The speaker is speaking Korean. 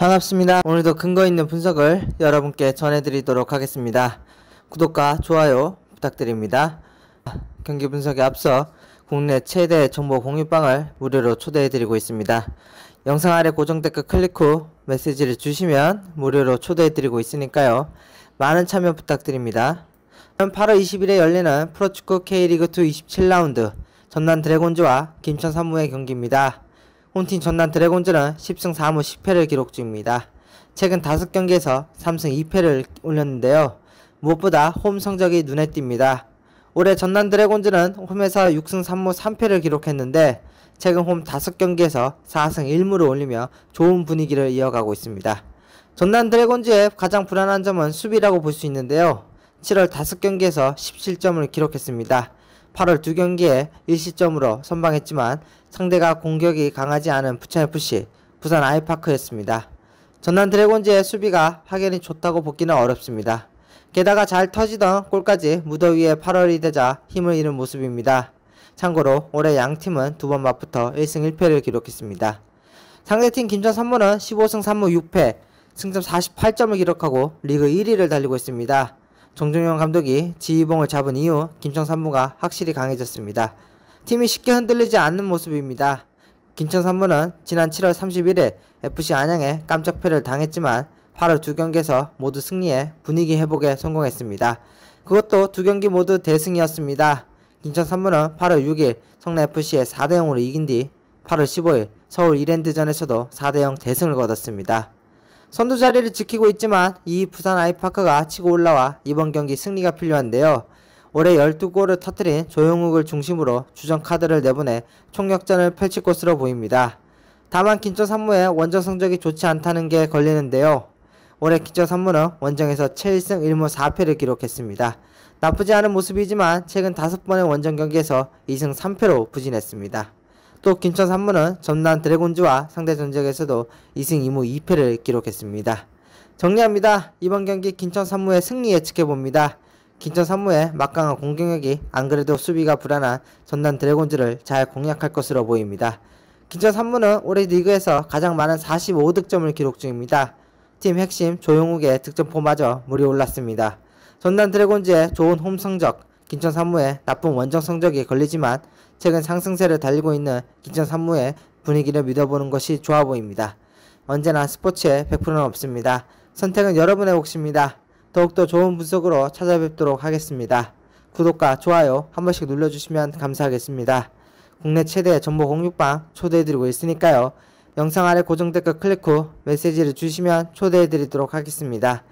반갑습니다. 오늘도 근거 있는 분석을 여러분께 전해드리도록 하겠습니다. 구독과 좋아요 부탁드립니다. 경기 분석에 앞서 국내 최대 정보 공유방을 무료로 초대해드리고 있습니다. 영상 아래 고정 댓글 클릭 후 메시지를 주시면 무료로 초대해드리고 있으니까요. 많은 참여 부탁드립니다. 8월 20일에 열리는 프로축구 K리그2 27라운드 전남 드래곤즈와 김천 산무의 경기입니다. 홈팀 전남 드래곤즈는 10승 4무 10패를 기록 중입니다. 최근 5경기에서 3승 2패를 올렸는데요. 무엇보다 홈 성적이 눈에 띕니다. 올해 전남 드래곤즈는 홈에서 6승 3무 3패를 기록했는데 최근 홈 5경기에서 4승 1무를 올리며 좋은 분위기를 이어가고 있습니다. 전남 드래곤즈의 가장 불안한 점은 수비라고 볼 수 있는데요. 7월 5경기에서 17점을 기록했습니다. 8월 2경기에 1시점으로 선방했지만 상대가 공격이 강하지 않은 부천FC 부산 아이파크였습니다. 전남 드래곤즈의 수비가 확연히 좋다고 보기는 어렵습니다. 게다가 잘 터지던 골까지 무더위에 8월이 되자 힘을 잃은 모습입니다. 참고로 올해 양 팀은 두 번 맞붙어 1승 1패를 기록했습니다. 상대팀 김천 선무는 15승 3무 6패, 승점 48점을 기록하고 리그 1위를 달리고 있습니다. 정종영 감독이 지휘봉을 잡은 이후 김천 선무가 확실히 강해졌습니다. 팀이 쉽게 흔들리지 않는 모습입니다. 김천 선문은 지난 7월 31일 FC 안양에 깜짝 패를 당했지만 8월 두 경기에서 모두 승리해 분위기 회복에 성공했습니다. 그것도 두 경기 모두 대승이었습니다. 김천 선문은 8월 6일 성내 f c 에 4대0으로 이긴 뒤 8월 15일 서울 이랜드전에서도 4대0 대승을 거뒀습니다. 선두 자리를 지키고 있지만 이 부산 아이파크가 치고 올라와 이번 경기 승리가 필요한데요. 올해 12골을 터뜨린 조용욱을 중심으로 주전 카드를 내보내 총력전을 펼칠 것으로 보입니다. 다만 김천 산무의 원정 성적이 좋지 않다는 게 걸리는데요. 올해 긴천 산무는 원정에서 7승 1무 4패를 기록했습니다. 나쁘지 않은 모습이지만 최근 5번의 원정 경기에서 2승 3패로 부진했습니다. 또 김천 산무는 전남 드래곤즈와 상대 전적에서도 2승 2무 2패를 기록했습니다. 정리합니다. 이번 경기 김천 산무의 승리 예측해봅니다. 김천 산무의 막강한 공격력이 안 그래도 수비가 불안한 전남 드래곤즈를 잘 공략할 것으로 보입니다. 김천 산무는 올해 리그에서 가장 많은 45득점을 기록 중입니다. 팀 핵심 조용욱의 득점포마저 물이 올랐습니다. 전남 드래곤즈의 좋은 홈 성적, 김천 산무의 나쁜 원정 성적이 걸리지만 최근 상승세를 달리고 있는 김천 산무의 분위기를 믿어보는 것이 좋아 보입니다. 언제나 스포츠에 100%는 없습니다. 선택은 여러분의 몫입니다. 더욱더 좋은 분석으로 찾아뵙도록 하겠습니다. 구독과 좋아요 한 번씩 눌러주시면 감사하겠습니다. 국내 최대 정보 공유방 초대해드리고 있으니까요. 영상 아래 고정 댓글 클릭 후 메시지를 주시면 초대해드리도록 하겠습니다.